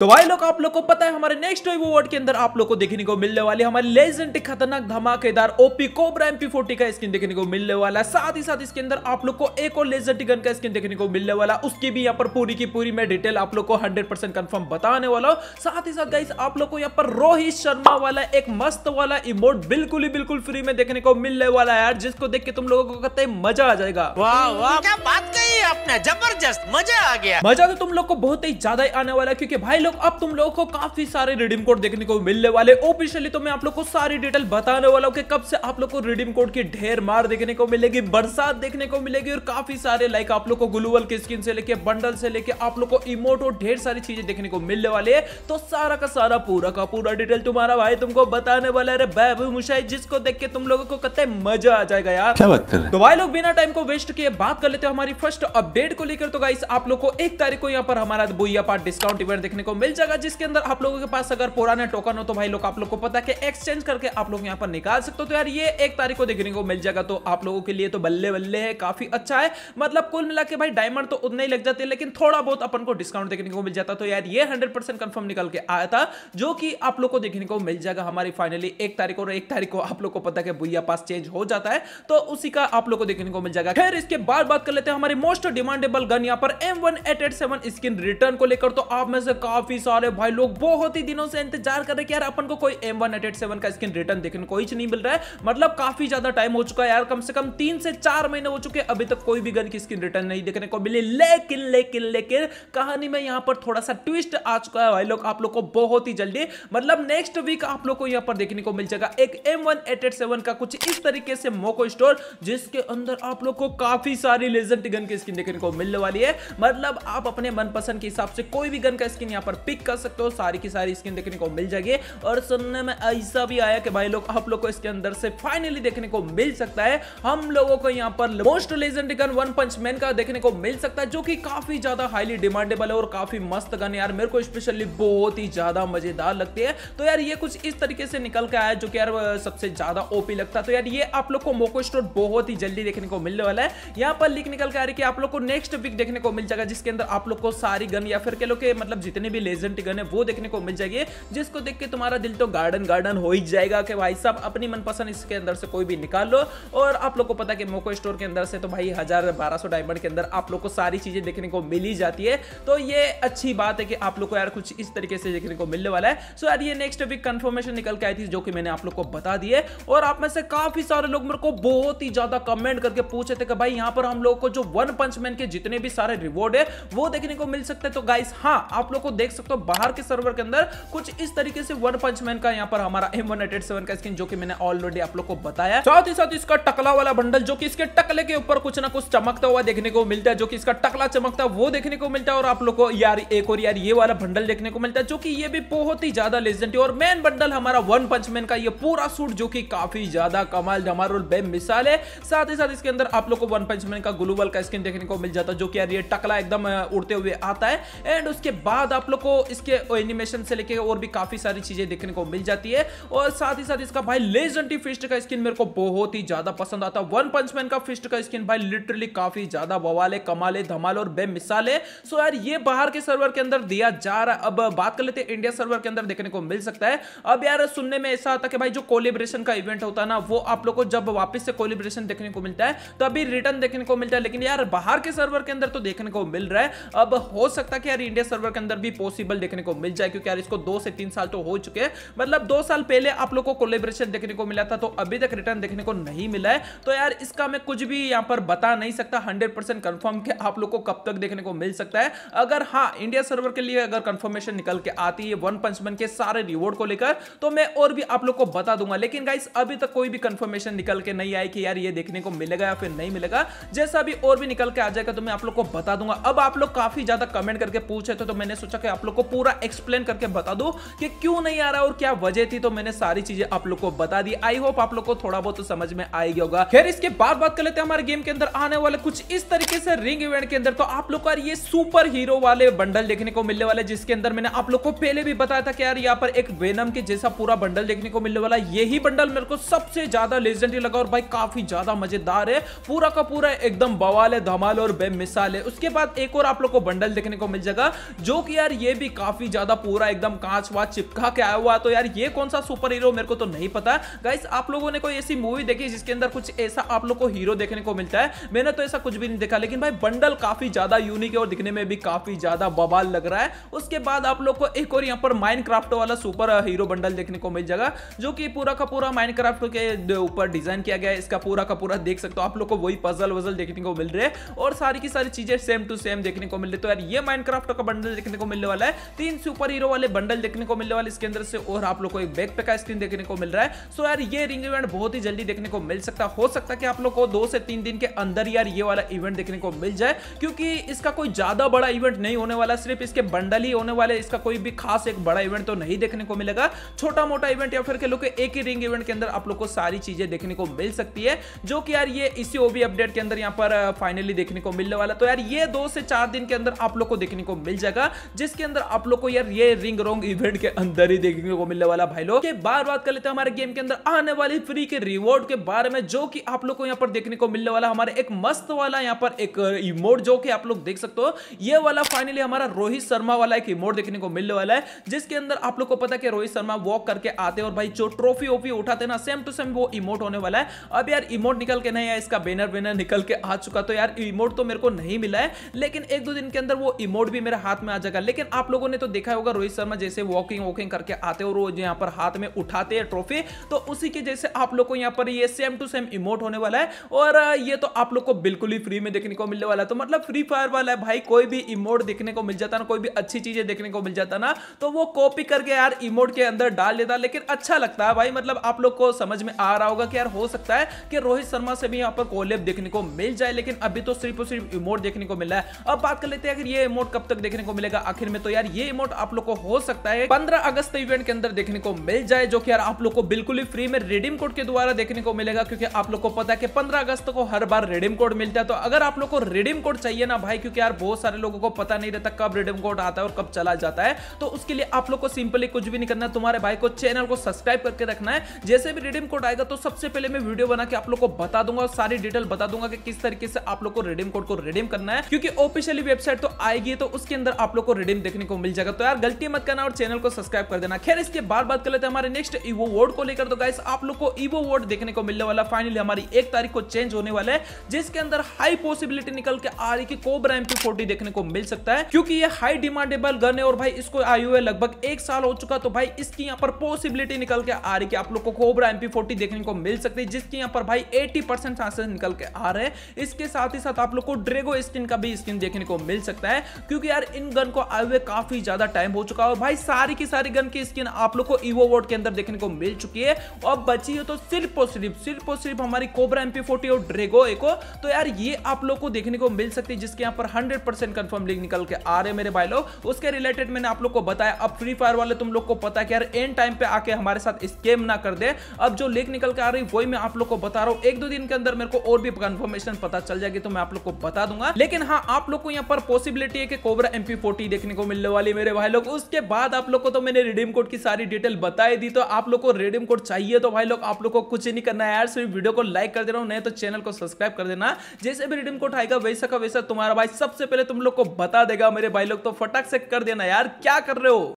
तो भाई लोग आप लोग को पता है हमारे नेक्स्ट वो वर्ड के अंदर आप लोग को देखने को मिलने वाली हमारे लेजेंड खतरनाक धमाकेदार ओपी कोबरा एमपी फोर्टी का स्किन देखने को मिलने वाला है साथ ही साथ इसके अंदर आप लोग को एक और लेजेंड गन का स्किन देखने को मिलने वाला उसकी भी यहाँ पर पूरी की पूरी मैं डिटेल आप लोग को हंड्रेड परसेंट बताने वाला हूँ साथ ही साथ गाइस आप लोग को यहाँ पर रोहित शर्मा वाला एक मस्त वाला इमोट बिल्कुल ही बिल्कुल फ्री में देखने को मिलने वाला है यार जिसको देख के तुम लोगों को कहते हैं मजा आ जाएगा बात कही आपने जबरदस्त मजा आ गया मजा तो तुम लोग को बहुत ही ज्यादा ही आने वाला है क्योंकि भाई लोग अब तुम लोगों को काफी सारे रिडीम कोड देखने को मिलने वाले ऑफिशियली तो मैं आप लोग को सारी डिटेल बताने वाला हूँ कि कब से आप लोग को रिडीम कोड की ढेर मार देखने को मिलेगी बरसात देखने को मिलेगी और काफी सारे लाइक आप लोग को ग्लूवल की स्किन से लेके बंडल से लेके आप लोग को इमोट और ढेर सारी चीजें देखने को मिलने वाले है तो सारा का सारा पूरा का पूरा डिटेल तुम्हारा भाई तुमको बताने वाला है बैबू मुशाई जिसको देख के तुम लोगों को कहते मजा आ जाएगा यार तो भाई लोग बिना टाइम को वेस्ट किए बात कर लेते हैं हमारी फर्स्ट अपडेट को लेकर तो गाइस आप लोग को एक तारीख को यहाँ पर हमारा बुआ पार्ट डिस्काउंट इवेंट देखने को मिल जाएगा जिसके अंदर आप लोगों के पास अगर पुराने टोकन हो तो भाई लोग आप लोग को पता है एक्सचेंज करके आप लोग यहाँ पर निकाल सकते हो तो यार ये एक तारीख को देखने को मिल जाएगा तो आप लोगों के लिए तो बल्ले बल्ले है काफी अच्छा है मतलब कुल मिला के भाई डायमंड तो उतना ही लग जाते हैं लेकिन थोड़ा बहुत अपन को डिस्काउंट देखने को मिल जाता तो यार ये हंड्रेड परसेंट कंफर्म निकल के आया था जो कि आप लोग को देखने को मिल जाएगा हमारी फाइनली एक तारीख और एक तारीख को आप लोग को पता है भूया पास चेंज हो जाता है तो उसी का आप लोग को देखने को मिल जाएगा खैर इसके बाद बात कर लेते हैं हमारी मोस्ट डिमांडेबल गन यहाँ पर एम वन स्किन रिटर्न को लेकर तो आप में से काफी काफी सारे भाई लोग बहुत ही दिनों से इंतजार कर रहे कि यार अपन को कोई एम वन का स्किन रिटर्न देखने को ही नहीं मिल रहा है मतलब काफी ज्यादा टाइम हो चुका है यार कम से कम तीन से चार महीने हो चुके अभी तक कोई भी गन की स्किन रिटर्न नहीं देखने को मिली लेकिन लेकिन लेकिन कहानी में यहाँ पर थोड़ा सा ट्विस्ट आ चुका है भाई लोग आप लोग को बहुत ही जल्दी मतलब नेक्स्ट वीक आप लोग को यहाँ पर देखने को मिल जाएगा एक एम का कुछ इस तरीके से मोको स्टोर जिसके अंदर आप लोग को काफी सारी लेजेंट गन की स्किन देखने को मिलने वाली है मतलब आप अपने मनपसंद के हिसाब से कोई भी गन का स्किन यहाँ पर पिक कर सकते हो सारी की सारी स्किन देखने को मिल जाएगी और सुनने में ऐसा भी आया कि भाई लोग आप लोग को इसके अंदर से फाइनली देखने को मिल सकता है हम लोगों को यहाँ पर most legend gun one punch man का देखने को मिल सकता है जो कि काफी ज्यादा हाईली डिमांडेबल है और काफी मस्त गन यार मेरे को स्पेशली बहुत ही ज्यादा मजेदार लगती है तो यार ये कुछ इस तरीके से निकल के आया जो कि यार सबसे ज्यादा ओपी लगता है तो यार ये आप लोग को मोको स्टोर बहुत ही जल्दी देखने को मिलने वाला है यहाँ पर लिख निकल के आ रही है कि आप लोग को नेक्स्ट वीक देखने को मिल जाएगा जिसके अंदर आप लोग को सारी गन या फिर कह लो के मतलब जितने भी लेजेंड गन है वो देखने को मिल जाएगी जिसको देख के तुम्हारा दिल तो गार्डन गार्डन हो ही जाएगा कि भाई साहब अपनी मनपसंद इसके अंदर से कोई भी निकाल लो और आप लोग को पता है कि मोको स्टोर के अंदर से तो भाई हजार बारह डायमंड के अंदर आप लोग को सारी चीजें देखने को मिल ही जाती है तो ये अच्छी बात है कि आप लोग को यार कुछ इस तरीके से देखने को मिलने वाला है सो यार ये नेक्स्ट वीक कंफर्मेशन निकल के आई थी जो कि मैंने आप लोग को बता दिए और आप में से काफी सारे लोग मेरे को बहुत ही ज्यादा कमेंट करके पूछे थे कि भाई यहाँ पर हम लोग को जो वन पंचमैन के जितने भी सारे रिवॉर्ड है वो देखने को मिल सकते तो गाइस हाँ आप लोग को देख देख सकते हो बाहर के सर्वर के अंदर कुछ इस तरीके से वन पंच मैन का यहाँ पर हमारा एम वन सेवन का स्किन जो कि मैंने ऑलरेडी आप लोग को बताया साथ ही साथ इसका टकला वाला बंडल जो कि इसके टकले के ऊपर कुछ ना कुछ चमकता हुआ देखने को मिलता है जो कि इसका टकला चमकता है वो देखने को मिलता है और आप लोग को यार एक और यार ये वाला बंडल देखने को मिलता है जो कि ये भी बहुत ही ज्यादा लेजेंडरी और मेन बंडल हमारा वन पंच मैन का ये पूरा सूट जो कि काफी ज्यादा कमाल धमारुल मिसाल है साथ ही साथ इसके अंदर आप लोग को वन पंच मैन का ग्लूबल का स्किन देखने को मिल जाता है जो कि यार ये टकला एकदम उड़ते हुए आता है एंड उसके बाद आप लोग लोग को इसके एनिमेशन से लेके और भी काफी सारी चीजें देखने को मिल जाती है और साथ ही साथ इसका भाई लेजेंडी फिस्ट का स्किन मेरे को बहुत ही ज्यादा पसंद आता है वन पंचमैन का फिस्ट का स्किन भाई लिटरली काफी ज्यादा बवाल है कमाल है धमाल और बेमिसाल है सो यार ये बाहर के सर्वर के अंदर दिया जा रहा अब बात कर लेते हैं इंडिया सर्वर के अंदर देखने को मिल सकता है अब यार सुनने में ऐसा आता कि भाई जो कोलिब्रेशन का इवेंट होता है ना वो आप लोग को जब वापस से कोलिब्रेशन देखने को मिलता है तो अभी रिटर्न देखने को मिलता है लेकिन यार बाहर के सर्वर के अंदर तो देखने को मिल रहा है अब हो सकता है कि यार इंडिया सर्वर के अंदर भी पॉसिबल देखने को मिल जाए क्योंकि यार इसको दो से तीन साल तो हो चुके हैं मतलब दो साल पहले आप लोग को कोलेब्रेशन देखने को मिला था तो अभी तक रिटर्न देखने को नहीं मिला है तो यार इसका मैं कुछ भी यहाँ पर बता नहीं सकता हंड्रेड परसेंट कन्फर्म कि आप लोग को कब तक देखने को मिल सकता है अगर हाँ इंडिया सर्वर के लिए अगर कन्फर्मेशन निकल के आती है वन पंचमन के सारे रिवॉर्ड को लेकर तो मैं और भी आप लोग को बता दूंगा लेकिन गाइस अभी तक कोई भी कन्फर्मेशन निकल के नहीं आई कि यार ये देखने को मिलेगा या फिर नहीं मिलेगा जैसा भी और भी निकल के आ जाएगा तो मैं आप लोग को बता दूंगा अब आप लोग काफी ज्यादा कमेंट करके पूछे थे तो मैंने सोचा कि आप लोग को पूरा एक्सप्लेन करके बता दो कि क्यों नहीं आ रहा और क्या वजह थी तो मैंने सारी चीजें आप लोग को बता दी आई होप आप लोग को थोड़ा बहुत समझ में आएगी होगा खैर इसके बाद बात कर लेते हैं हमारे गेम के अंदर आने वाले कुछ इस तरीके से रिंग इवेंट के अंदर तो आप लोग को ये सुपर हीरो वाले बंडल देखने को मिलने वाले जिसके अंदर मैंने आप लोग को पहले भी बताया था कि यार यहाँ पर एक वेनम के जैसा पूरा बंडल देखने को मिलने वाला यही बंडल मेरे को सबसे ज्यादा लेजेंडरी लगा और भाई काफी ज्यादा मजेदार है पूरा का पूरा एकदम बवाल है धमाल और बेमिसाल है उसके बाद एक और आप लोग को बंडल देखने को मिल जाएगा जो कि यार ये ये भी काफी ज्यादा पूरा एकदम कांच वाच चिपका के आया हुआ है तो यार ये कौन सा सुपर हीरो मेरे को तो नहीं पता गाइस आप लोगों ने कोई ऐसी मूवी देखी जिसके अंदर कुछ ऐसा आप लोग को हीरो देखने को मिलता है मैंने तो ऐसा कुछ भी नहीं देखा लेकिन भाई बंडल काफी ज्यादा यूनिक है और दिखने में भी काफी ज्यादा बवाल लग रहा है उसके बाद आप लोग को एक और यहाँ पर माइंड वाला सुपर हीरो बंडल देखने को मिल जाएगा जो कि पूरा का पूरा माइंड के ऊपर डिजाइन किया गया है इसका पूरा का पूरा देख सकते हो आप लोग को वही पजल वजल देखने को मिल रहे और सारी की सारी चीजें सेम टू सेम देखने को मिल रही तो यार ये माइंड का बंडल देखने को मिलने वाला है तीन सुपर हीरो वाले बंडल देखने को मिलने वाले इसके अंदर से और आप लोग को एक बैक पे स्क्रीन देखने को मिल रहा है सो यार ये रिंग इवेंट बहुत ही जल्दी देखने को मिल सकता हो सकता है कि आप लोग को दो से तीन दिन के अंदर यार ये वाला इवेंट देखने को मिल जाए क्योंकि इसका कोई ज्यादा बड़ा इवेंट नहीं होने वाला सिर्फ इसके बंडल ही होने वाले इसका कोई भी खास एक बड़ा इवेंट तो नहीं देखने को मिलेगा छोटा मोटा इवेंट या फिर कह एक ही रिंग इवेंट के अंदर आप लोग को सारी चीजें देखने को मिल सकती है जो कि यार ये इसी ओबी अपडेट के अंदर यहाँ पर फाइनली देखने को मिलने वाला तो यार ये दो से चार दिन के अंदर आप लोग को देखने को मिल जाएगा जिसके अंदर आप लोग को यार ये रिंग रोंग इवेंट के अंदर ही देखने को मिलने वाला भाई लोग बार बात कर लेते हैं हमारे गेम के अंदर आने वाली फ्री के रिवॉर्ड के बारे में जो की आप लोग को यहाँ पर देखने को मिलने वाला हमारे एक मस्त वाला यहाँ पर एक इमोट जो की आप लोग देख सकते हो ये वाला फाइनली हमारा रोहित शर्मा वाला एक इमोट देखने को मिलने वाला है जिसके अंदर आप लोग को पता कि रोहित शर्मा वॉक करके आते और भाई जो ट्रॉफी ओफी उठाते ना सेम टू सेम वो इमोट होने वाला है अब यार इमोट निकल के नहीं आया इसका बैनर वेनर निकल के आ चुका तो यार इमोट तो मेरे को नहीं मिला है लेकिन एक दो दिन के अंदर वो इमोट भी मेरे हाथ में आ जाएगा लेकिन आप लोगों ने तो देखा होगा रोहित शर्मा जैसे वॉकिंग वॉकिंग करके आते हो रोज यहाँ पर हाथ में उठाते हैं ट्रॉफी तो उसी के जैसे आप लोग को यहाँ पर ये सेम टू सेम इमोट होने वाला है और ये तो आप लोग को बिल्कुल ही फ्री में देखने को मिलने वाला है तो मतलब फ्री फायर वाला है भाई कोई भी इमोट देखने को मिल जाता ना कोई भी अच्छी चीजें देखने को मिल जाता ना तो वो कॉपी करके यार इमोट के अंदर डाल देता लेकिन अच्छा लगता है भाई मतलब आप लोग को समझ में आ रहा होगा कि यार हो सकता है कि रोहित शर्मा से भी यहाँ पर कोलेब देखने को मिल जाए लेकिन अभी तो सिर्फ और सिर्फ इमोट देखने को मिला है अब बात कर लेते हैं अगर ये इमोट कब तक देखने को मिलेगा आखिर में में तो यार ये इमोट आप लोग को हो सकता है पंद्रह अगस्त इवेंट के अंदर देखने को मिल जाए जो कि यार आप लोग को बिल्कुल ही फ्री में रिडीम कोड के द्वारा देखने को मिलेगा क्योंकि आप लोग को पता है कि पंद्रह अगस्त को हर बार रिडीम कोड मिलता है तो अगर आप लोग को रिडीम कोड चाहिए ना भाई क्योंकि यार बहुत सारे लोगों को पता नहीं रहता कब रिडीम कोड आता है और कब चला जाता है तो उसके लिए आप लोग को सिंपली कुछ भी नहीं करना है तुम्हारे भाई को चैनल को सब्सक्राइब करके रखना है जैसे भी रिडीम कोड आएगा तो सबसे पहले मैं वीडियो बना के आप लोग को बता दूंगा और सारी डिटेल बता दूंगा कि किस तरीके से आप लोग को रिडीम कोड को रिडीम करना है क्योंकि ऑफिशियली वेबसाइट तो आएगी तो उसके अंदर आप लोग को रिडीम देखने को मिल जाएगा तो यार गलती मत करना और चैनल को सब्सक्राइब कर देना खैर इसके बाद बात कर लेते हैं हमारे नेक्स्ट ईवो वर्ड को लेकर तो गाइस आप लोग को ईवो वर्ड देखने को मिलने वाला फाइनली हमारी एक तारीख को चेंज होने वाला है जिसके अंदर हाई पॉसिबिलिटी निकल के आ रही की कोबरा एम देखने को मिल सकता है क्योंकि ये हाई डिमांडेबल गन है और भाई इसको आयु है लगभग एक साल हो चुका तो भाई इसकी यहाँ पर पॉसिबिलिटी निकल के आ रही कि आप लोग को कोबरा एम देखने को मिल सकती है जिसकी यहाँ पर भाई एटी परसेंट निकल के आ रहे हैं इसके साथ ही साथ आप लोग को ड्रेगो स्किन का भी स्किन देखने को मिल सकता है क्योंकि यार इन गन को आयु हुए काफी ज्यादा टाइम हो चुका है और भाई सारी की सारी गन की स्किन आप लोग को ईवो वोट के अंदर देखने को मिल चुकी है और बची हो तो सिर्फ और सिर्फ सिर्फ और सिर्फ हमारी कोबरा एमपी फोर्टी और ड्रेगो एको तो यार ये आप लोग को देखने को मिल सकती है जिसके यहाँ पर हंड्रेड परसेंट कन्फर्म लिंक निकल के आ रहे मेरे भाई लोग उसके रिलेटेड मैंने आप लोग को बताया अब फ्री फायर वाले तुम लोग को पता है यार एंड टाइम पे आके हमारे साथ स्केम ना कर दे अब जो लिंक निकल के आ रही वही मैं आप लोग को बता रहा हूँ एक दो दिन के अंदर मेरे को और भी कन्फर्मेशन पता चल जाएगी तो मैं आप लोग को बता दूंगा लेकिन हाँ आप लोग को यहाँ पर पॉसिबिलिटी है कि कोबरा एमपी देखने को मिलने वाली मेरे भाई लोग उसके बाद आप लोग को तो मैंने रिडीम कोड की सारी डिटेल बताई दी तो आप लोग को रिडीम कोड चाहिए तो भाई लोग आप लोग को कुछ नहीं करना यार सिर्फ वीडियो को लाइक कर देना नहीं तो चैनल को सब्सक्राइब कर देना जैसे भी रिडीम कोड आएगा वैसा का वैसा तुम्हारा भाई सबसे पहले तुम लोग को बता देगा मेरे भाई लोग तो फटाक से कर देना यार क्या कर रहे हो